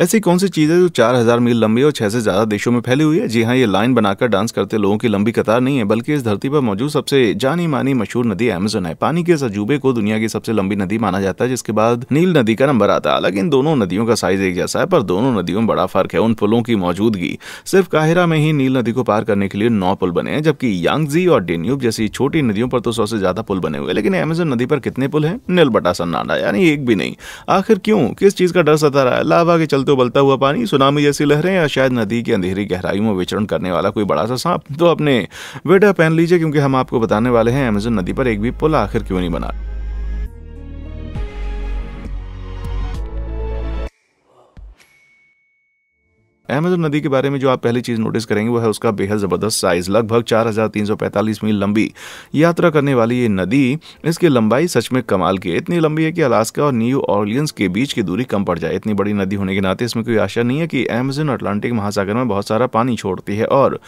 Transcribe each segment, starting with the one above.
ऐसी कौन सी चीज़ है जो चार हजार मील लंबी और छह से ज़्यादा देशों में फैली हुई है जी हाँ ये लाइन बनाकर डांस करते लोगों की लंबी कतार नहीं है बल्कि इस धरती पर मौजूद सबसे जानी मानी मशहूर नदी अमेजन है पानी के इस अजूबे को दुनिया की सबसे लंबी नदी माना जाता है जिसके बाद नील नदी का नंबर आता है हालांकि इन दोनों नदियों का साइज एक जैसा है पर दोनों नदियों में बड़ा फर्क है उन पुलों की मौजूदगी सिर्फ काहिरा में ही नील नदी को पार करने के लिए नौ पुल बने हैं जबकि यांगजी और डेन्यूब जैसी छोटी नदियों पर तो सौ से ज्यादा पुल बने हुए लेकिन अमेजन नदी पर कितने पुल है नील बटा सन्नाडा यानी एक भी नहीं आखिर क्यों किस चीज का डर सता रहा है लावा के चलते उबलते तो उबलता हुआ पानी सुनामी जैसी लहरें या शायद नदी की अंधेरी गहराई में विचरण करने वाला कोई बड़ा सा सांप तो अपने वेटर पहन लीजिए क्योंकि हम आपको बताने वाले हैं अमेजन नदी पर एक भी पुल आखिर क्यों नहीं बना अहमद नदी के बारे में जो आप पहली चीज़ नोटिस करेंगे वो है उसका बेहद ज़बरदस्त साइज़ लगभग 4,345 मील लंबी यात्रा करने वाली ये नदी इसकी लंबाई सच में कमाल की है इतनी लंबी है कि अलास्का और न्यू ऑर्लियंस के बीच की दूरी कम पड़ जाए इतनी बड़ी नदी होने के नाते इसमें कोई आशा नहीं है कि अमेजन अटलांटिक महासागर में बहुत सारा पानी छोड़ती है और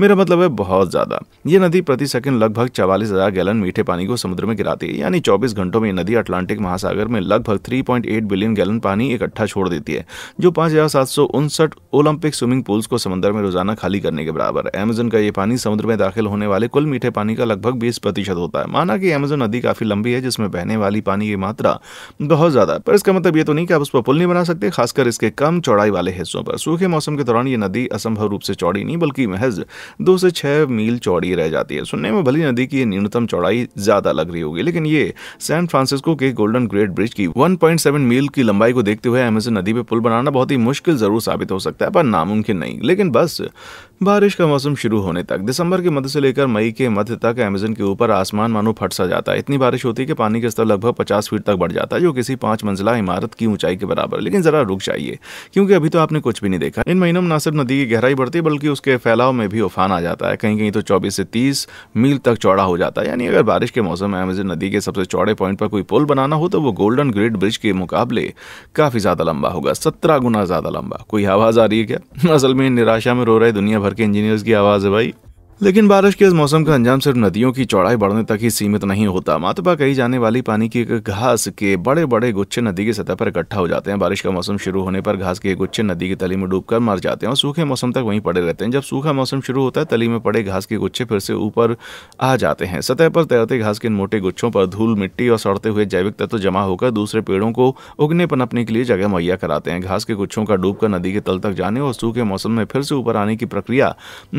मेरा मतलब है बहुत ज़्यादा ये नदी प्रति सेकंड लगभग चवालीस गैलन मीठे पानी को समुद्र में गिराती है यानी चौबीस घंटों में नदी अटलांटिक महासागर में लगभग थ्री बिलियन गैलन पानी इकट्ठा छोड़ देती है जो पांच हज़ार ओलंपिक स्विमिंग पूल्स को समुद्र में रोजाना खाली करने के बराबर है अमेजन का ये पानी समुद्र में दाखिल होने वाले कुल मीठे पानी का लगभग बीस प्रतिशत होता है माना कि अमेजन नदी काफी लंबी है जिसमें बहने वाली पानी की मात्रा बहुत ज्यादा है पर इसका मतलब ये तो नहीं कि आप उस पर पुल नहीं बना सकते खासकर इसके कम चौड़ाई वाले हिस्सों पर सूखे मौसम के दौरान ये नदी असंभव रूप से चौड़ी नहीं बल्कि महज दो से छह मील चौड़ी रह जाती है सुनने में भली नदी की न्यूनतम चौड़ाई ज्यादा लग रही होगी लेकिन ये सैन फ्रांसिस्को के गोल्डन ग्रेट ब्रिज की वन मील की लंबाई को देखते हुए अमेजन नदी पर पुल बनाना बहुत ही मुश्किल जरूर साबित हो सकता है पर नामुमकिन नहीं लेकिन बस बारिश का मौसम शुरू होने तक दिसंबर के मध्य से लेकर मई के मध्य तक अमेजन के ऊपर आसमान मानो फट सा जाता है इतनी बारिश होती है कि पानी का स्तर लगभग पचास फीट तक बढ़ जाता है जो किसी पांच मंजिला इमारत की ऊंचाई के बराबर लेकिन जरा रुक जाइए क्योंकि अभी तो आपने कुछ भी नहीं देखा इन महीनों में न सिर्फ नदी की गहराई बढ़ती है बल्कि उसके फैलाव में भी उफान आ जाता है कहीं कहीं तो चौबीस से तीस मील तक चौड़ा हो जाता है यानी अगर बारिश के मौसम में अमेजन नदी के सबसे चौड़े पॉइंट पर कोई पुल बनाना हो तो वो गोल्डन ग्रेड ब्रिज के मुकाबले काफी ज्यादा लंबा होगा सत्रह गुना ज्यादा लंबा कोई आवाज आ रही है क्या असल में निराशा में रो रहे दुनिया भर के इंजीनियर्स की आवाज़ है भाई लेकिन बारिश के इस मौसम का अंजाम सिर्फ नदियों की चौड़ाई बढ़ने तक ही सीमित नहीं होता मातबा कही जाने वाली पानी की घास के बड़े बड़े गुच्छे नदी की सतह पर इकट्ठा हो जाते हैं बारिश का मौसम शुरू होने पर घास के गुच्छे नदी की तली में डूबकर मर जाते हैं और सूखे मौसम तक वहीं पड़े रहते हैं जब सूखा मौसम शुरू होता है तली में पड़े घास के गुच्छे फिर से ऊपर आ जाते हैं सतह पर तैरते घास के मोटे गुच्छों पर धूल मिट्टी और सड़ते हुए जैविक तत्व जमा होकर दूसरे पेड़ों को उगने पनपने के लिए जगह मुहैया कराते हैं घास के गुच्छों का डूबकर नदी के तल तक जाने और सूखे मौसम में फिर से ऊपर आने की प्रक्रिया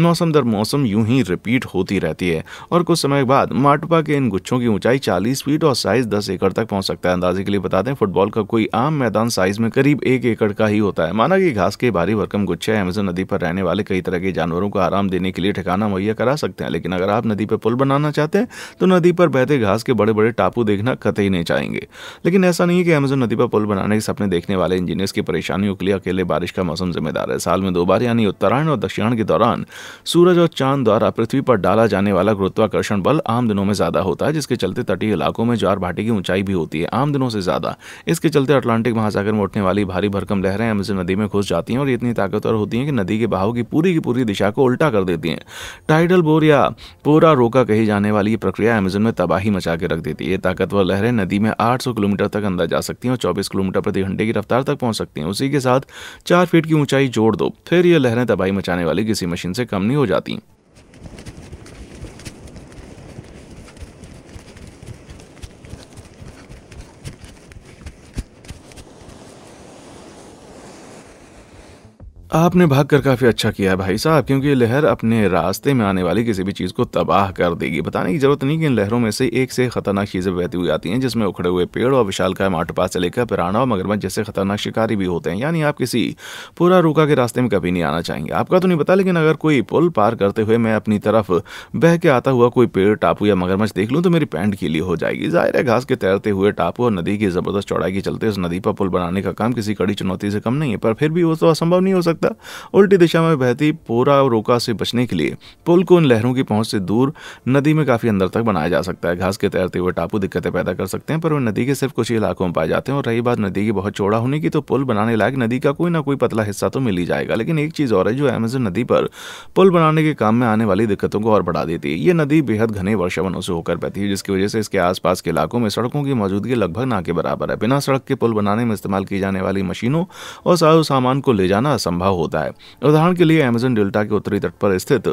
मौसम दर मौसम यूं ही रिपीट होती रहती है और कुछ समय बाद माटुपा के इन गुच्छों की ऊंचाई 40 फीट और साइज 10 एकड़ तक पहुंच सकता है अंदाजे के लिए बता दें फुटबॉल का कोई आम मैदान साइज में करीब एक एकड़ का ही होता है माना की घास के भारी भरकम गुच्छे अमेजन नदी पर रहने वाले कई तरह के जानवरों को आराम देने के लिए ठिकाना मुहैया करा सकते हैं लेकिन अगर आप नदी पर पुल बनाना चाहते हैं तो नदी पर बहते घास के बड़े बड़े टापू देखना कतई नहीं चाहेंगे लेकिन ऐसा नहीं है कि अमेजन नदी पर पुल बनाने के सपने देखने वाले इंजीनियर्स की परेशानियों के लिए अकेले बारिश का मौसम जिम्मेदार है साल में दो बार यानी उत्तरायण और दक्षिण के दौरान सूरज और चांद द्वारा द्वारा पृथ्वी पर डाला जाने वाला गुरुत्वाकर्षण बल आम दिनों में ज़्यादा होता है जिसके चलते तटीय इलाकों में ज्वार भाटी की ऊंचाई भी होती है आम दिनों से ज़्यादा इसके चलते अटलांटिक महासागर में उठने वाली भारी भरकम लहरें अमेजन नदी में घुस जाती हैं और इतनी ताकतवर होती हैं कि नदी के बहाव की पूरी की पूरी दिशा को उल्टा कर देती हैं टाइडल बोर या पोरा रोका कही जाने वाली प्रक्रिया अमेजन में तबाही मचा के रख देती है ताकतवर लहरें नदी में आठ किलोमीटर तक अंदर जा सकती हैं और चौबीस किलोमीटर प्रति घंटे की रफ्तार तक पहुंच सकती हैं उसी के साथ चार फीट की ऊंचाई जोड़ दो फिर ये लहरें तबाही मचाने वाली किसी मशीन से कम नहीं हो जाती आपने भागकर काफी अच्छा किया है भाई साहब क्योंकि ये लहर अपने रास्ते में आने वाली किसी भी चीज को तबाह कर देगी बताने की जरूरत नहीं कि इन लहरों में से एक से खतरनाक चीजें बहती हुई आती हैं जिसमें उखड़े हुए पेड़ और विशाल का माटोपा से लेकर पिराना और मगरमच्छ जैसे खतरनाक शिकारी भी होते हैं यानी आप किसी पूरा रूका के रास्ते में कभी नहीं आना चाहेंगे आपका तो नहीं पता लेकिन अगर कोई पुल पार करते हुए मैं अपनी तरफ बह के आता हुआ कोई पेड़ टापू या मगरमच्छ देख लूँ तो मेरी पैंट गीली हो जाएगी जाहिर है घास के तैरते हुए टापू और नदी की जबरदस्त चौड़ाई के चलते उस नदी पर पुल बनाने का काम किसी कड़ी चुनौती से कम नहीं है पर फिर भी वो तो असंभव नहीं हो सकता सकता उल्टी दिशा में बहती पोरा और रोका से बचने के लिए पुल को उन लहरों की पहुंच से दूर नदी में काफ़ी अंदर तक बनाया जा सकता है घास के तैरते हुए टापू दिक्कतें पैदा कर सकते हैं पर वे नदी के सिर्फ कुछ ही इलाकों में पाए जाते हैं और रही बात नदी की बहुत चौड़ा होने की तो पुल बनाने लायक नदी का कोई ना कोई पतला हिस्सा तो मिल ही जाएगा लेकिन एक चीज़ और है जो अमेजन नदी पर पुल बनाने के काम में आने वाली दिक्कतों को और बढ़ा देती है ये नदी बेहद घने वर्षा वनों से होकर बहती है जिसकी वजह से इसके आसपास के इलाकों में सड़कों की मौजूदगी लगभग ना के बराबर है बिना सड़क के पुल बनाने में इस्तेमाल की जाने वाली मशीनों और साजो सामान को ले जाना असंभव प्रभाव होता है उदाहरण के लिए अमेजन डेल्टा के उत्तरी तट पर स्थित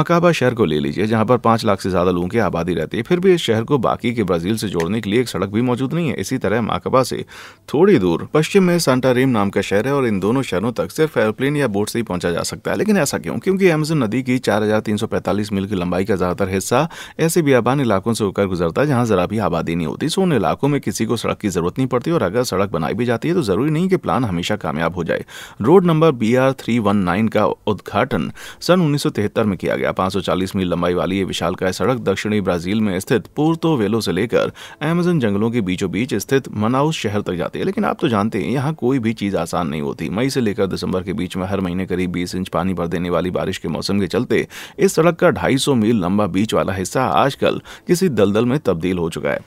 मकाबा शहर को ले लीजिए जहाँ पर पांच लाख से ज़्यादा लोगों की आबादी रहती है फिर भी इस शहर को बाकी के ब्राज़ील से जोड़ने के लिए एक सड़क भी मौजूद नहीं है इसी तरह माकबा से थोड़ी दूर पश्चिम में सांटारेम नाम का शहर है और इन दोनों शहरों तक सिर्फ एयरप्लेन या बोट से ही पहुंचा जा सकता है लेकिन ऐसा क्यों क्योंकि अमेजन नदी की 4,345 मील की लंबाई का ज़्यादातर हिस्सा ऐसे बियाबान इलाकों से होकर गुजरता है जहाँ ज़रा भी आबादी नहीं होती सो उन इलाकों में किसी को सड़क की ज़रूरत नहीं पड़ती और अगर सड़क बनाई भी जाती है तो ज़रूरी नहीं कि प्लान हमेशा कामयाब हो जाए road number B three one nine का उद्घाटन सन 1973 में किया गया 540 मील लंबाई वाली ये का सड़क दक्षिणी ब्राजील में स्थित पोर्तो वेलो से लेकर एमेजन जंगलों के बीचों बीच स्थित मनाउस शहर तक जाती है लेकिन आप तो जानते हैं यहाँ कोई भी चीज़ आसान नहीं होती मई से लेकर दिसंबर के बीच में हर महीने करीब बीस इंच पानी भर देने वाली बारिश के मौसम के चलते इस सड़क का ढाई मील लंबा बीच वाला हिस्सा आजकल किसी दलदल में तब्दील हो चुका है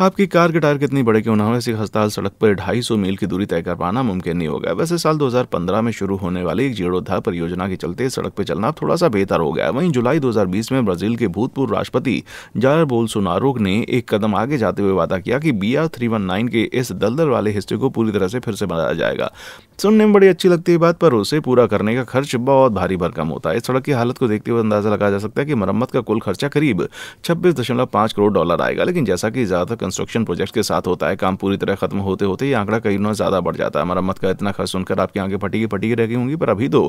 आपकी कार के टायर कितनी बड़े क्यों ना हो ऐसी हस्ताल सड़क पर ढाई सौ मील की दूरी तय कर पाना मुमकिन नहीं होगा वैसे साल 2015 में शुरू होने वाली एक जीर्णोद्धार परियोजना के चलते सड़क पर चलना थोड़ा सा बेहतर हो गया वहीं जुलाई 2020 में ब्राजील के भूतपूर्व राष्ट्रपति बोल सुनारोग ने एक कदम आगे जाते हुए वादा किया कि बी आर के इस दलदल वाले हिस्से को पूरी तरह से फिर से बनाया जाएगा सुनने में बड़ी अच्छी लगती है बात पर उसे पूरा करने का खर्च बहुत भारी भरकम होता है इस सड़क की हालत को देखते हुए अंदाजा लगाया जा सकता है कि मरम्मत का कुल खर्चा करीब छब्बीस करोड़ डॉलर आएगा लेकिन जैसा कि ज्यादातर कंस्ट्रक्शन प्रोजेक्ट के साथ होता है काम पूरी तरह खत्म होते होते ये आंकड़ा कई गुना ज़्यादा बढ़ जाता है मरम्मत का इतना खर्च सुनकर आपकी आंखें फटी की फटी रह गई होंगी पर अभी तो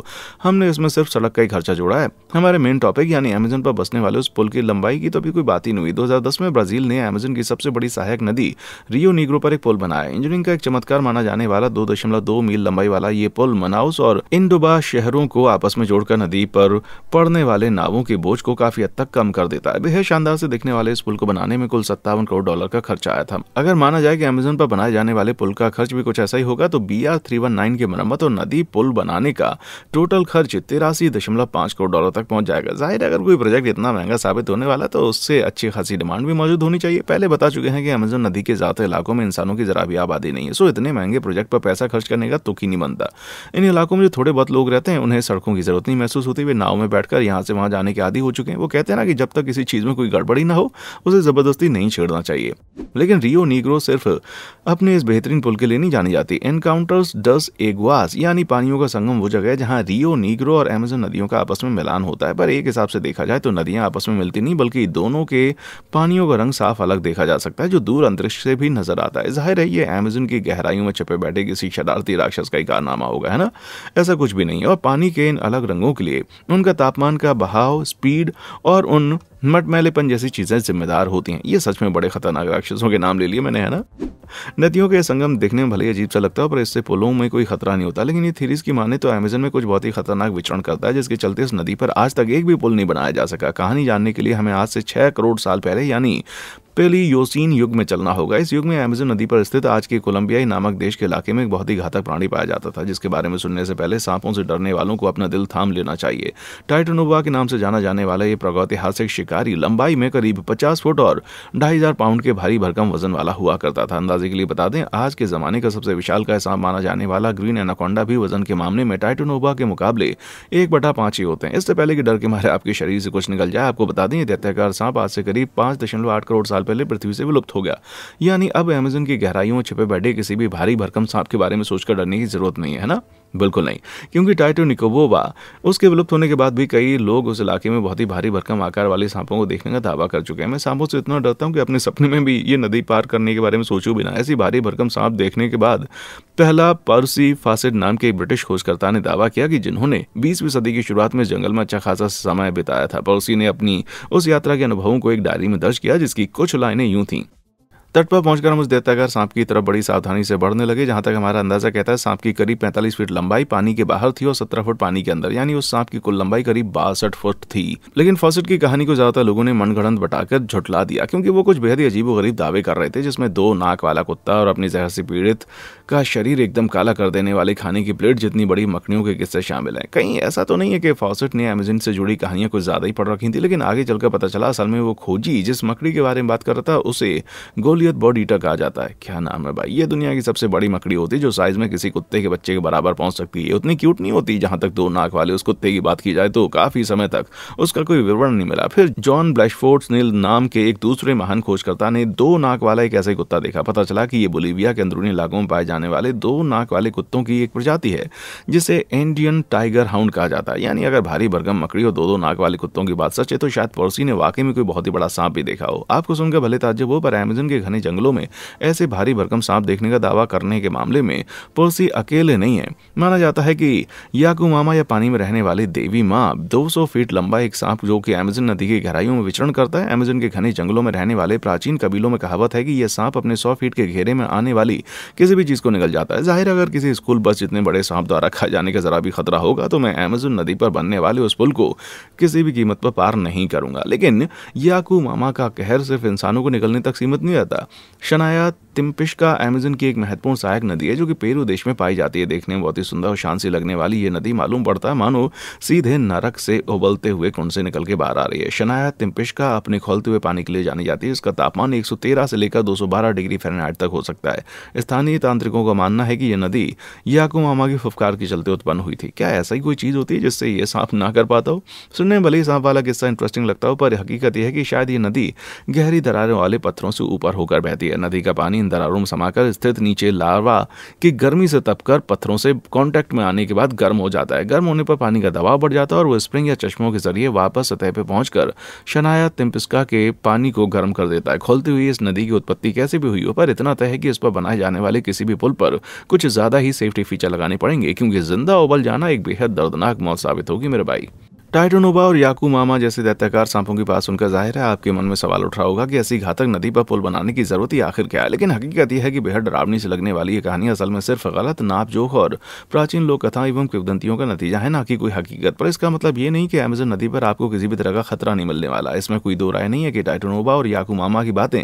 हमने इसमें सिर्फ सड़क का ही खर्चा जोड़ा है हमारे मेन टॉपिक यानी अमेजन पर बसने वाले उस पुल की लंबाई की तो अभी कोई बात ही नहीं हुई दो में ब्राजील ने अमेजन की सबसे बड़ी सहायक नदी रियो निग्रो पर एक पुल बनाया इंजीनियरिंग का एक चमत्कार माना जाने वाला दो मील लंबाई वाला ये पुल मनाउस और इंडोबा शहरों को आपस में जोड़कर नदी पर पड़ने वाले नावों के बोझ को काफी हद तक कम कर देता है बेहद शानदार से दिखने वाले इस पुल को बनाने में कुल सत्तावन करोड़ डॉलर का खर्च आया था अगर माना जाए कि अमेजोन पर बनाए जाने वाले पुल का खर्च भी कुछ ऐसा ही होगा तो B R three one nine की मरम्मत और नदी पुल बनाने का टोटल खर्च तिरासी दशमलव पांच करोड़ डॉलर तक पहुंच जाएगा जाहिर अगर कोई प्रोजेक्ट इतना महंगा साबित होने वाला तो उससे अच्छी खासी डिमांड भी मौजूद होनी चाहिए पहले बता चुके हैं कि अमेजोन नदी के ज़्यादा इलाकों में इंसानों की जरा भी आबादी नहीं है सो इतने महंगे प्रोजेक्ट पर पैसा खर्च करने का तो नहीं बनता इन इलाकों में जो थोड़े बहुत लोग रहते हैं उन्हें सड़कों की जरूरत नहीं महसूस होती वे नाव में बैठकर यहाँ से वहाँ जाने के आदि हो चुके हैं वो कहते हैं ना कि जब तक किसी चीज़ में कोई गड़बड़ी ना हो उसे ज़बरदस्ती नहीं छेड़ना चाहिए लेकिन रियो नीग्रो सिर्फ अपने इस बेहतरीन पुल के लिए नहीं जानी जाती एनकाउंटर्स डस एगुआस यानी पानियों का संगम वो जगह है जहाँ रियो नीग्रो और अमेजन नदियों का आपस में मिलान होता है पर एक हिसाब से देखा जाए तो नदियां आपस में मिलती नहीं बल्कि दोनों के पानियों का रंग साफ अलग देखा जा सकता है जो दूर अंतरिक्ष से भी नजर आता है जाहिर है ये अमेजन की गहराइयों में छपे बैठे किसी शरारती राक्षस का ही कारनामा होगा है ना ऐसा कुछ भी नहीं है और पानी के इन अलग रंगों के लिए उनका तापमान का बहाव स्पीड और उन मटमैलेपन जैसी चीज़ें जिम्मेदार होती हैं ये सच में बड़े खतरनाक राक्षसों के नाम ले लिए मैंने है ना नदियों के संगम देखने में भले ही अजीब सा लगता है पर इससे पुलों में कोई खतरा नहीं होता लेकिन ये थीरीज की माने तो अमेजन में कुछ बहुत ही खतरनाक विचरण करता है जिसके चलते इस नदी पर आज तक एक भी पुल नहीं बनाया जा सका कहानी जानने के लिए हमें आज से छह करोड़ साल पहले यानी पहली योसीन युग में चलना होगा इस युग में अमेजन नदी पर स्थित आज के कोलंबियाई नामक देश के इलाके में एक बहुत ही घातक प्राणी पाया जाता था जिसके बारे में सुनने से पहले सांपों से डरने वालों को अपना दिल थाम लेना चाहिए टाइटनोबा के नाम से जाना जाने वाला यह प्रागैतिहासिक शिकारी लंबाई में करीब पचास फुट और ढाई पाउंड के भारी भरकम वजन वाला हुआ करता था अंदाज अंदाजे के लिए बता दें आज के ज़माने का सबसे विशाल का हिसाब माना जाने वाला ग्रीन एनाकोंडा भी वजन के मामले में टाइटोनोबा के मुकाबले एक बटा पांच ही होते हैं इससे पहले कि डर के मारे आपके शरीर से कुछ निकल जाए आपको बता दें दैत्याकार सांप आज से करीब पांच दशमलव आठ करोड़ साल पहले पृथ्वी से विलुप्त हो गया यानी अब अमेजन की गहराइयों छिपे बैठे किसी भी भारी भरकम सांप के बारे में सोचकर डरने की जरूरत नहीं है ना बिल्कुल नहीं क्योंकि टाइटो निकोबोबा उसके विलुप्त होने के बाद भी कई लोग उस इलाके में बहुत ही भारी भरकम आकार वाले सांपों को देखने का दावा कर चुके हैं मैं सांपों से इतना डरता हूँ कि अपने सपने में भी ये नदी पार करने के बारे में भी बिना ऐसी भारी भरकम सांप देखने के बाद पहला पर्सी फासिड नाम के एक ब्रिटिश खोजकर्ता ने दावा किया कि जिन्होंने बीसवीं सदी की शुरुआत में जंगल में अच्छा खासा समय बिताया था पर्सी ने अपनी उस यात्रा के अनुभवों को एक डायरी में दर्ज किया जिसकी कुछ लाइनें यूं थीं तट पर पहुंचकर हम उस देवताघर सांप की तरफ बड़ी सावधानी से बढ़ने लगे जहां तक हमारा अंदाजा कहता है सांप की करीब 45 फीट लंबाई पानी के बाहर थी और 17 फुट पानी के अंदर यानी उस सांप की कुल लंबाई करीब बासठ फुट थी लेकिन फॉसिट की कहानी को ज्यादातर लोगों ने मनगढ़ंत बटाकर झुटला दिया क्योंकि वो कुछ बेहद अजीब गरीब दावे कर रहे थे जिसमें दो नाक वाला कुत्ता और अपनी जहर से पीड़ित का शरीर एकदम काला कर देने वाले खाने की प्लेट जितनी बड़ी मकड़ियों के किस्से शामिल है कहीं ऐसा तो नहीं है कि फॉसिट ने अमेजन से जुड़ी कहानियां कुछ ज्यादा ही पढ़ रखी थी लेकिन आगे चलकर पता चला असल में वो खोजी जिस मकड़ी के बारे में बात कर रहा था उसे गोल गोलियत बर्ड ईटर कहा जाता है क्या नाम है भाई ये दुनिया की सबसे बड़ी मकड़ी होती है जो साइज में किसी कुत्ते के बच्चे के बराबर पहुंच सकती है उतनी क्यूट नहीं होती जहां तक दो नाक वाले उस कुत्ते की बात की जाए तो काफी समय तक उसका कोई विवरण नहीं मिला फिर जॉन ब्लैशफोर्ड नील नाम के एक दूसरे महान खोजकर्ता ने दो नाक वाला एक ऐसे कुत्ता देखा पता चला कि ये बोलीविया के अंदरूनी इलाकों में पाए जाने वाले दो नाक वाले कुत्तों की एक प्रजाति है जिसे इंडियन टाइगर हाउंड कहा जाता है यानी अगर भारी भरगम मकड़ी और दो दो नाक वाले कुत्तों की बात सच है तो शायद पड़ोसी ने वाकई में कोई बहुत ही बड़ा सांप भी देखा हो आपको सुनकर भले ताजब हो पर एमेजन के घने जंगलों में ऐसे भारी भरकम सांप देखने का दावा करने के मामले में पुलसी अकेले नहीं है माना जाता है कि मामा या पानी में रहने वाली देवी माँ दो फीट लंबा एक सांप जो कि अमेजन नदी की गहराइयों में विचरण करता है अमेजन के घने जंगलों में रहने वाले प्राचीन कबीलों में कहावत है कि यह सांप अपने सौ फीट के घेरे में आने वाली किसी भी चीज़ को निकल जाता है जाहिर अगर किसी स्कूल बस जितने बड़े सांप द्वारा खा जाने का जरा भी खतरा होगा तो मैं अमेजन नदी पर बनने वाले उस पुल को किसी भी कीमत पर पार नहीं करूंगा लेकिन याकू मामा का कहर सिर्फ इंसानों को निकलने तक सीमित नहीं रहता शनाया तिमपिश्का अमेजन की एक महत्वपूर्ण सहायक नदी है जो कि पेरू देश में पाई जाती है देखने में बहुत ही सुंदर और शांति लगने वाली ये नदी मालूम पड़ता है मानो सीधे नरक से उबलते हुए कुंड से निकल के बाहर आ रही है शनाया तिमपिश्का अपने खोलते हुए पानी के लिए जानी जाती है इसका तापमान एक से लेकर दो डिग्री फेरनाइट तक हो सकता है स्थानीय तांत्रिकों का मानना है कि यह नदी याकुमामा की फुफकार के चलते उत्पन्न हुई थी क्या ऐसा ही कोई चीज़ होती है जिससे यह सांप ना कर पाता हो सुनने में भले ही सांप वाला किस्सा इंटरेस्टिंग लगता हो पर हकीकत यह है कि शायद यह नदी गहरी दरारों वाले पत्थरों से ऊपर होकर बहती है नदी का पानी इन दरारों में समाकर स्थित नीचे लार्वा की गर्मी से तपकर पत्थरों से कांटेक्ट में आने के बाद गर्म हो जाता है गर्म होने पर पानी का दबाव बढ़ जाता है और वो स्प्रिंग या चश्मों के जरिए वापस सतह पर पहुंचकर शनाया तिम्पिस्का के पानी को गर्म कर देता है खोलती हुई इस नदी की उत्पत्ति कैसे भी हुई हो पर इतना तय है कि इस पर बनाए जाने वाले किसी भी पुल पर कुछ ज़्यादा ही सेफ्टी फीचर लगाने पड़ेंगे क्योंकि जिंदा उबल जाना एक बेहद दर्दनाक मौत साबित होगी मेरे भाई टाइटोनोबा और याकू मामा जैसे दैत्याकार सांपों के पास सुनकर जाहिर है आपके मन में सवाल उठ रहा होगा कि ऐसी घातक नदी पर पुल बनाने की जरूरत ही आखिर क्या है लेकिन हकीकत यह है कि बेहद डरावनी से लगने वाली यह कहानी असल में सिर्फ गलत नापजोख और प्राचीन लोक कथा एवं किवदंतियों का नतीजा है ना कि कोई हकीकत पर इसका मतलब ये नहीं कि अमेजन नदी पर आपको किसी भी तरह का खतरा नहीं मिलने वाला इसमें कोई दो राय नहीं है कि टाइटोनोबा और याकू मामा की बातें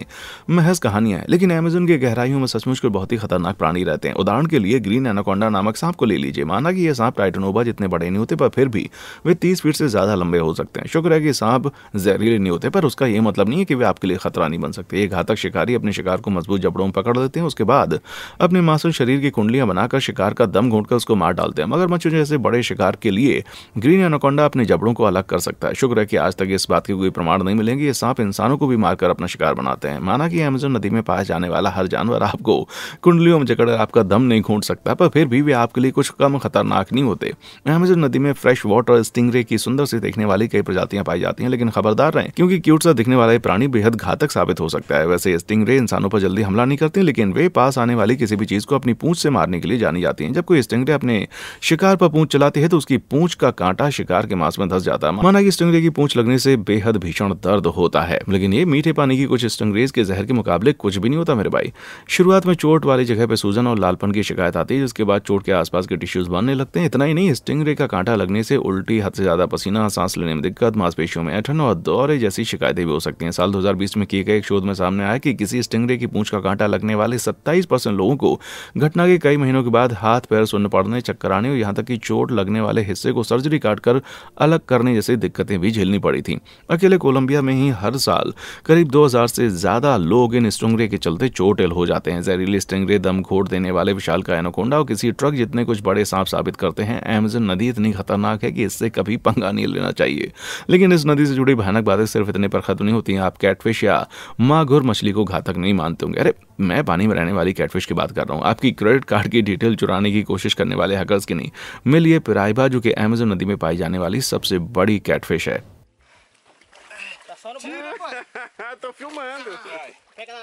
महज कहानियां हैं लेकिन अमेजन की गहराइयों में सचमुच को बहुत ही खतरनाक प्राणी रहते हैं उदाहरण के लिए ग्रीन एनाकोंडा नामक सांप को ले लीजिए माना कि यह सांप टाइटोनोबा जितने बड़े नहीं होते पर फिर भी वे तीस फीट फीट से ज़्यादा लंबे हो सकते हैं शुक्र है कि सांप जहरीले नहीं होते पर उसका यह मतलब नहीं है कि वे आपके लिए खतरा नहीं बन सकते एक घातक शिकारी अपने शिकार को मजबूत जबड़ों में पकड़ लेते हैं उसके बाद अपने मासूम शरीर की कुंडलियां बनाकर शिकार का दम घूट उसको मार डालते हैं मगर मच्छू जैसे बड़े शिकार के लिए ग्रीन एनोकोंडा अपने जबड़ों को अलग कर सकता है शुक्र है कि आज तक इस बात के कोई प्रमाण नहीं मिलेंगे ये सांप इंसानों को भी मारकर अपना शिकार बनाते हैं माना कि अमेजन नदी में पाया जाने वाला हर जानवर आपको कुंडलियों में जकड़ आपका दम नहीं घूट सकता पर फिर भी वे आपके लिए कुछ कम खतरनाक नहीं होते अमेजन नदी में फ्रेश वाटर स्टिंगरे की सुंदर से देखने वाली कई प्रजातियां पाई जाती हैं लेकिन खबरदार रहें क्योंकि क्यूट सा दिखने वाला ये प्राणी बेहद घातक साबित हो सकता है वैसे स्टिंग रे इंसानों पर जल्दी हमला नहीं करते लेकिन वे पास आने वाली किसी भी चीज को अपनी पूंछ से मारने के लिए जानी जाती है जब कोई स्टिंग रे अपने शिकार पर पूंछ चलाती है तो उसकी पूंछ का कांटा शिकार के मांस में धस जाता है माना की स्टिंग रे की पूंछ लगने से बेहद भीषण दर्द होता है लेकिन ये मीठे पानी की कुछ स्टिंगरेज के जहर के मुकाबले कुछ भी नहीं होता मेरे भाई शुरुआत में चोट वाली जगह पर सूजन और लालपन की शिकायत आती है जिसके बाद चोट के आसपास के टिश्यूज बनने लगते हैं इतना ही नहीं स्टिंग रे का कांटा लगने से उल्टी हद से ज्यादा पसीना सांस लेने में दिक्कत मांसपेशियों में ऐठन और दौरे जैसी शिकायतें भी हो सकती हैं साल 2020 में किए गए एक शोध में सामने आया कि किसी स्टिंगरे की पूंछ का कांटा लगने वाले 27 परसेंट लोगों को घटना के कई महीनों के बाद हाथ पैर सुन्न पड़ने चक्कर आने और यहाँ तक कि चोट लगने वाले हिस्से को सर्जरी काटकर अलग करने जैसी दिक्कतें भी झेलनी पड़ी थी अकेले कोलंबिया में ही हर साल करीब दो से ज्यादा लोग इन स्टिंगरे के चलते चोटिल हो जाते हैं जहरीली स्टिंगरे दम घोट देने वाले विशाल का एनोकोंडा और किसी ट्रक जितने कुछ बड़े सांप साबित करते हैं एमजन नदी इतनी खतरनाक है कि इससे कभी पंगा नहीं लेना चाहिए लेकिन इस नदी से जुड़ी भयानक बातें सिर्फ इतने पर खत्म नहीं होती हैं आप कैटफिश या माघुर मछली को घातक नहीं मानते होंगे अरे मैं पानी में रहने वाली कैटफिश की बात कर रहा हूँ आपकी क्रेडिट कार्ड की डिटेल चुराने की कोशिश करने वाले हैकर्स की नहीं मिल ये पिराइबा जो कि अमेजन नदी में पाई जाने वाली सबसे बड़ी कैटफिश है Tô filmando. Pega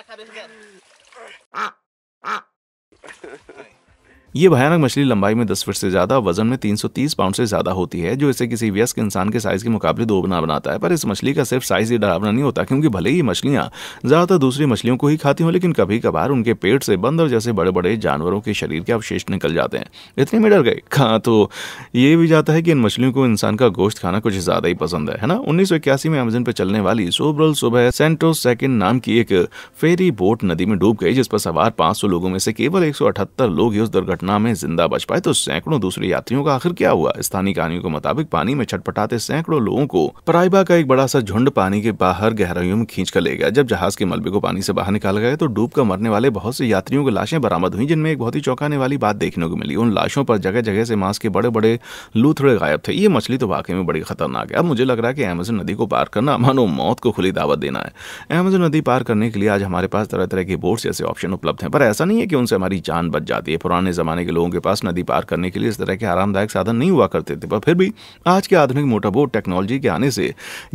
ये भयानक मछली लंबाई में 10 फीट से ज़्यादा वजन में 330 पाउंड से ज़्यादा होती है जो इसे किसी व्यस्क इंसान के साइज़ के मुकाबले दो बना बनाता है पर इस मछली का सिर्फ साइज़ ही डरावना नहीं होता क्योंकि भले ही मछलियां ज़्यादातर दूसरी मछलियों को ही खाती हों लेकिन कभी कभार उनके पेट से बंदर जैसे बड़े बड़े जानवरों के शरीर के अवशेष निकल जाते हैं इतने में डर गए हाँ तो ये भी जाता है कि इन मछलियों को इंसान का गोश्त खाना कुछ ज़्यादा ही पसंद है ना उन्नीस में अमेजन पर चलने वाली सोब्रल सुबह सेंटो सेकेंड नाम की एक फेरी बोट नदी में डूब गई जिस पर सवार पांच लोगों में से केवल एक लोग ही उस दुर्घटना घटना में जिंदा बच पाए तो सैकड़ों दूसरे यात्रियों का आखिर क्या हुआ स्थानीय कहानियों के मुताबिक पानी में छटपटाते सैकड़ों लोगों को पराइबा का एक बड़ा सा झुंड पानी के बाहर गहराइयों में खींच कर ले गया जब जहाज के मलबे को पानी से बाहर निकाला गया तो डूब कर मरने वाले बहुत से यात्रियों की लाशें बरामद हुई जिनमें एक बहुत ही चौंकाने वाली बात देखने को मिली उन लाशों पर जगह जगह से मांस के बड़े बड़े लूथड़े गायब थे ये मछली तो वाकई में बड़ी खतरनाक है अब मुझे लग रहा है कि अमेजन नदी को पार करना मानो मौत को खुली दावत देना है अमेजन नदी पार करने के लिए आज हमारे पास तरह तरह के बोर्ड जैसे ऑप्शन उपलब्ध हैं पर ऐसा नहीं है कि उनसे हमारी जान बच जाती है पुराने जमाने ज़माने के लोगों के पास नदी पार करने के लिए इस तरह के आरामदायक साधन नहीं हुआ करते थे पर फिर भी आज के आधुनिक मोटरबोट टेक्नोलॉजी के आने से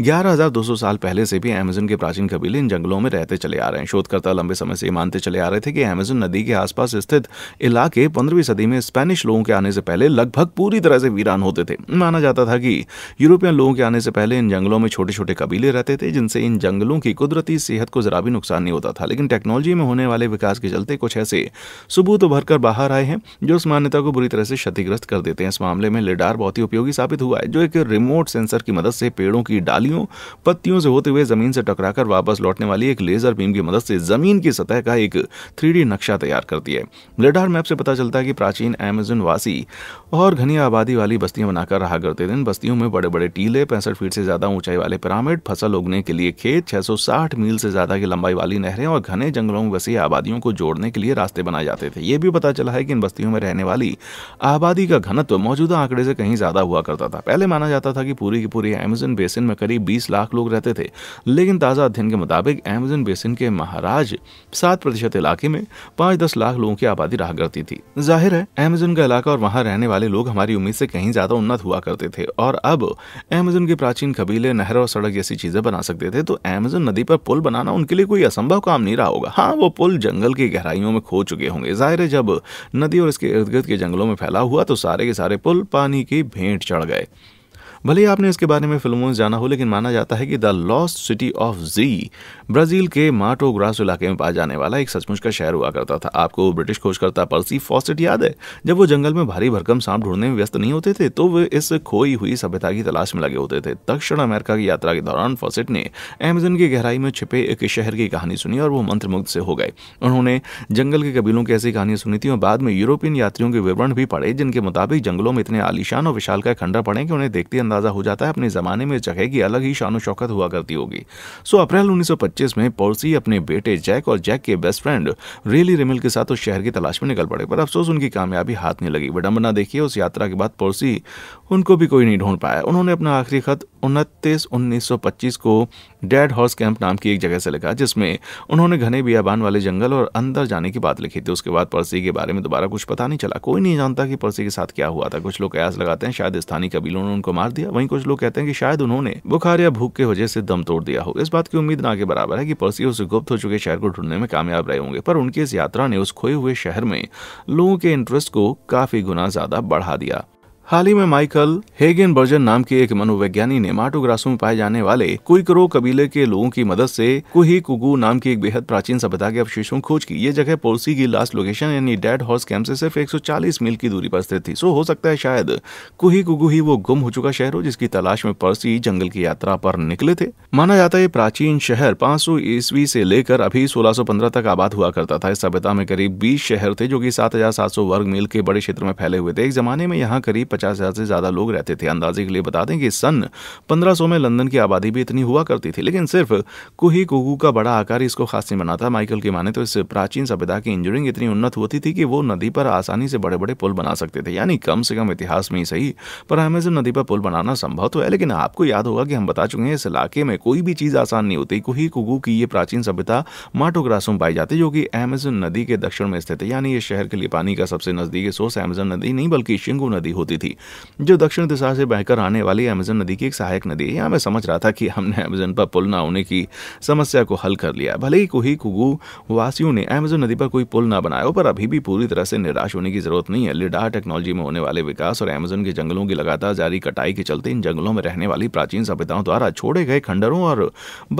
11,200 साल पहले से भी अमेजन के प्राचीन कबीले इन जंगलों में रहते चले आ रहे हैं शोधकर्ता लंबे समय से मानते चले आ रहे थे कि अमेजन नदी के आसपास स्थित इलाके पंद्रहवीं सदी में स्पेनिश लोगों के आने से पहले लगभग पूरी तरह से वीरान होते थे माना जाता था कि यूरोपियन लोगों के आने से पहले इन जंगलों में छोटे छोटे कबीले रहते थे जिनसे इन जंगलों की कुदरती सेहत को जरा भी नुकसान नहीं होता था लेकिन टेक्नोलॉजी में होने वाले विकास के चलते कुछ ऐसे सबूत उभर कर बाहर आए हैं जो उस मान्यता को बुरी तरह से क्षतिग्रस्त कर देते हैं इस मामले में लिडार बहुत ही उपयोगी साबित हुआ है जो एक रिमोट सेंसर की मदद से पेड़ों की डालियों पत्तियों से होते हुए जमीन से टकराकर वापस लौटने वाली एक लेजर बीम की मदद से जमीन की सतह का एक थ्री नक्शा तैयार करती है लिडार मैप से पता चलता है कि प्राचीन एमेजन वासी और घनी आबादी वाली बस्तियां बनाकर रहा करते थे इन बस्तियों में बड़े बड़े टीले पैंसठ फीट से ज्यादा ऊंचाई वाले पिरामिड फसल उगने के लिए खेत 660 मील से ज्यादा की लंबाई वाली नहरें और घने जंगलों में बसी आबादियों को जोड़ने के लिए रास्ते बनाए जाते थे ये भी पता चला है कि इन बस्तियों में रहने वाली आबादी का घनत्व मौजूदा आंकड़े से कहीं ज़्यादा हुआ करता था पहले माना जाता था कि पूरी की पूरी एमेजन बेसिन में करीब बीस लाख लोग रहते थे लेकिन ताज़ा अध्ययन के मुताबिक एमेजन बेसिन के महाराज सात प्रतिशत इलाके में पांच दस लाख लोगों की आबादी रहा करती थी जाहिर है एमेजन का इलाका और वहाँ रहने वाले लोग हमारी उम्मीद से कहीं ज़्यादा उन्नत हुआ करते थे और अब एमेजन के प्राचीन कबीले नहर और सड़क जैसी चीज़ें बना सकते थे तो एमेजन नदी पर पुल बनाना उनके लिए कोई असंभव काम नहीं रहा होगा हाँ वो पुल जंगल की गहराइयों में खो चुके होंगे जाहिर है जब नदी नदी और इसके इर्द गिर्द के जंगलों में फैला हुआ तो सारे के सारे पुल पानी की भेंट चढ़ गए भले ही आपने इसके बारे में फिल्मों में जाना हो लेकिन माना जाता है कि the lost city of Z Brazil के माटो ग्रास इलाके में पाए जाने वाला एक सचमुच का शहर हुआ करता था आपको ब्रिटिश खोजकर्ता पर्सी फॉसेट याद है जब वो जंगल में भारी भरकम सांप ढूंढने में व्यस्त नहीं होते थे तो वे इस खोई हुई सभ्यता की तलाश में लगे होते थे दक्षिण अमेरिका की यात्रा के दौरान फॉसेट ने एमेजन की गहराई में छिपे एक शहर की कहानी सुनी और वो मंत्र से हो गए उन्होंने जंगल के कबीलों की ऐसी कहानियां सुनी थी और बाद में यूरोपियन यात्रियों के विवरण भी पढ़े जिनके मुताबिक जंगलों में इतने आलिशान और विशाल का खंडा पड़े कि उन्हें देखते अंदाज़ा हो जाता है अपने ज़माने में जगह की अलग ही शान शौकत हुआ करती होगी सो अप्रैल 1925 में पोर्सी अपने बेटे जैक और जैक के बेस्ट फ्रेंड रेली रिमिल के साथ उस शहर की तलाश में निकल पड़े पर अफसोस उनकी कामयाबी हाथ नहीं लगी विडम्बना देखिए उस यात्रा के बाद पोर्सी उनको भी कोई नहीं ढूंढ पाया उन्होंने अपना आखिरी खत उनतीस उन्नीस को डेड हॉर्स कैंप नाम की एक जगह से लिखा जिसमें उन्होंने घने बियाबान वाले जंगल और अंदर जाने की बात लिखी थी उसके बाद पर्सी के बारे में दोबारा कुछ पता नहीं चला कोई नहीं जानता कि पर्सी के साथ क्या हुआ था कुछ लोग कयास लगाते हैं शायद स्थानीय कबीलों ने उनको मार दिया वहीं कुछ लोग कहते हैं कि शायद उन्होंने बुखार या भूख के वजह से दम तोड़ दिया हो इस बात की उम्मीद ना के बराबर है कि पर्सियोस गुप्त हो चुके शहर को ढूंढने में कामयाब रहे होंगे पर उनकी इस यात्रा ने उस खोए हुए शहर में लोगों के इंटरेस्ट को काफी गुना ज्यादा बढ़ा दिया हाल ही में माइकल हेगेन बर्जन नाम के एक मनोवैज्ञानिक ने माटोग्रासो में पाए जाने वाले कुइकरो कबीले के लोगों की मदद से कुही कुगु नाम की एक बेहद प्राचीन सभ्यता के अवशेषों खोज की ये जगह पोलसी की लास्ट लोकेशन यानी डेड हॉर्स कैंप से सिर्फ 140 मील की दूरी पर स्थित थी सो हो सकता है शायद कुही कुगु ही वो गुम हो चुका शहर हो जिसकी तलाश में पर्सी जंगल की यात्रा पर निकले थे माना जाता है ये प्राचीन शहर पांच ईस्वी से लेकर अभी सोलह तक आबाद हुआ करता था इस सभ्यता में करीब बीस शहर थे जो की सात वर्ग मील के बड़े क्षेत्र में फैले हुए थे एक जमाने में यहाँ करीब पचास हज़ार से ज़्यादा लोग रहते थे अंदाजे के लिए बता दें कि सन 1500 में लंदन की आबादी भी इतनी हुआ करती थी लेकिन सिर्फ कुही कुकू का बड़ा आकार इसको खास नहीं बनाता माइकल की माने तो इस प्राचीन सभ्यता की इंजीनियरिंग इतनी उन्नत होती थी कि वो नदी पर आसानी से बड़े बड़े पुल बना सकते थे यानी कम से कम इतिहास में ही सही पर हमें सिर्फ नदी पर पुल बनाना संभव तो है लेकिन आपको याद होगा कि हम बता चुके हैं इस इलाके में कोई भी चीज़ आसान नहीं होती कुही कुकू की ये प्राचीन सभ्यता माटोग्रासों में पाई जाती जो कि अहमेजन नदी के दक्षिण में स्थित है यानी ये शहर के लिए पानी का सबसे नज़दीकी सोर्स अमेजन नदी नहीं बल्कि शिंगू नदी होती थी थी जो दक्षिण दिशा से बहकर आने वाली अमेजन नदी की एक सहायक नदी है यहाँ मैं समझ रहा था कि हमने अमेजन पर पुल न होने की समस्या को हल कर लिया भले ही कोई कुगु वासियों ने अमेजन नदी पर कोई पुल न बनाया पर अभी भी पूरी तरह से निराश होने की जरूरत नहीं है लिडार टेक्नोलॉजी में होने वाले विकास और अमेजन के जंगलों की लगातार जारी कटाई के चलते इन जंगलों में रहने वाली प्राचीन सभ्यताओं द्वारा छोड़े गए खंडरों और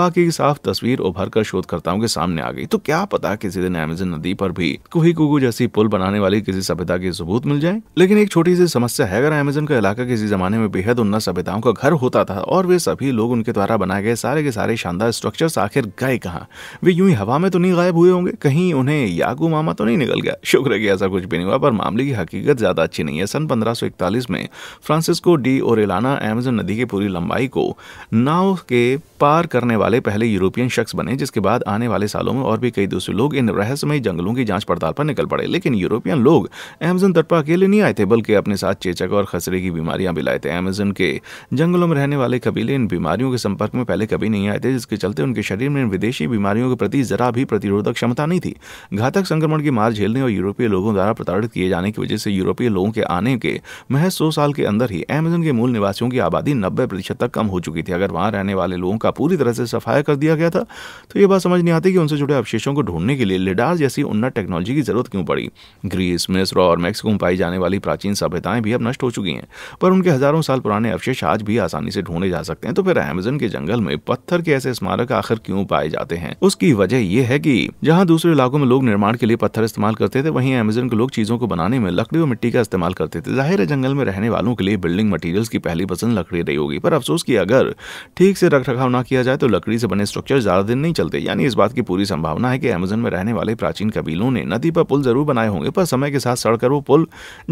बाकी की साफ तस्वीर उभर कर शोधकर्ताओं के सामने आ गई तो क्या पता किसी दिन अमेजन नदी पर भी कुही कुगु जैसी पुल बनाने वाली किसी सभ्यता के सबूत मिल जाए लेकिन एक छोटी सी समस्या है है अगर अमेजन का इलाका किसी जमाने में बेहद उन्नत सभ्यताओं का घर होता था और वे सभी लोग उनके द्वारा बनाए गए सारे के सारे शानदार स्ट्रक्चर्स आखिर गए कहाँ वे यूं ही हवा में तो नहीं गायब हुए होंगे कहीं उन्हें याकू मामा तो नहीं निकल गया शुक्र है कि ऐसा कुछ भी नहीं हुआ पर मामले की हकीकत ज़्यादा अच्छी नहीं है सन पंद्रह में फ्रांसिस्को डी ओरेलाना एमेजन नदी की पूरी लंबाई को नाव के पार करने वाले पहले यूरोपियन शख्स बने जिसके बाद आने वाले सालों में और भी कई दूसरे लोग इन रहस्यमय जंगलों की जांच पड़ताल पर निकल पड़े लेकिन यूरोपियन लोग एमेजन तट पर अकेले नहीं आए थे बल्कि अपने साथ चेचक अटक और खसरे की बीमारियां भी लाए थे अमेजन के जंगलों में रहने वाले कबीले इन बीमारियों के संपर्क में पहले कभी नहीं आए थे जिसके चलते उनके शरीर में इन विदेशी बीमारियों के प्रति जरा भी प्रतिरोधक क्षमता नहीं थी घातक संक्रमण की मार झेलने और यूरोपीय लोगों द्वारा प्रताड़ित किए जाने की वजह से यूरोपीय लोगों के आने के महज सौ साल के अंदर ही अमेजन के मूल निवासियों की आबादी नब्बे प्रतिशत तक कम हो चुकी थी अगर वहां रहने वाले लोगों का पूरी तरह से सफाया कर दिया गया था तो यह बात समझ नहीं आती कि उनसे जुड़े अवशेषों को ढूंढने के लिए लिडार जैसी उन्नत टेक्नोलॉजी की जरूरत क्यों पड़ी ग्रीस मिस्र और मैक्सिको में पाई जाने वाली प्राचीन सभ्यताएं भी अब नष्ट नष्ट हो चुकी हैं पर उनके हजारों साल पुराने अवशेष आज भी आसानी से ढूंढे जा सकते हैं तो फिर अमेजन के जंगल में पत्थर के ऐसे स्मारक आखिर क्यों पाए जाते हैं उसकी वजह यह है की जहाँ दूसरे इलाकों में लोग निर्माण के लिए पत्थर इस्तेमाल करते थे वहीं अमेजन के लोग चीजों को बनाने में लकड़ी और मिट्टी का इस्तेमाल करते थे जाहिर है जंगल में रहने वालों के लिए बिल्डिंग मटेरियल्स की पहली पसंद लकड़ी रही होगी पर अफसोस की अगर ठीक से रख रखाव ना किया जाए तो लकड़ी से बने स्ट्रक्चर ज्यादा दिन नहीं चलते यानी इस बात की पूरी संभावना है कि अमेजन में रहने वाले प्राचीन कबीलों ने नदी पर पुल जरूर बनाए होंगे पर समय के साथ सड़कर वो पुल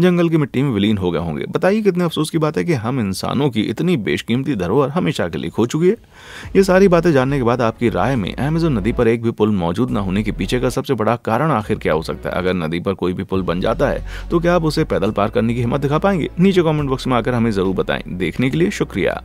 जंगल की मिट्टी में विलीन हो गए होंगे बताइए कितने अफसोस की बात है कि हम इंसानों की इतनी बेशकीमती धरोहर हमेशा के लिए खो चुकी है ये सारी बातें जानने के बाद आपकी राय में अमेजोन नदी पर एक भी पुल मौजूद न होने के पीछे का सबसे बड़ा कारण आखिर क्या हो सकता है अगर नदी पर कोई भी पुल बन जाता है तो क्या आप उसे पैदल पार करने की हिम्मत दिखा पाएंगे नीचे कॉमेंट बॉक्स में आकर हमें जरूर बताएं देखने के लिए शुक्रिया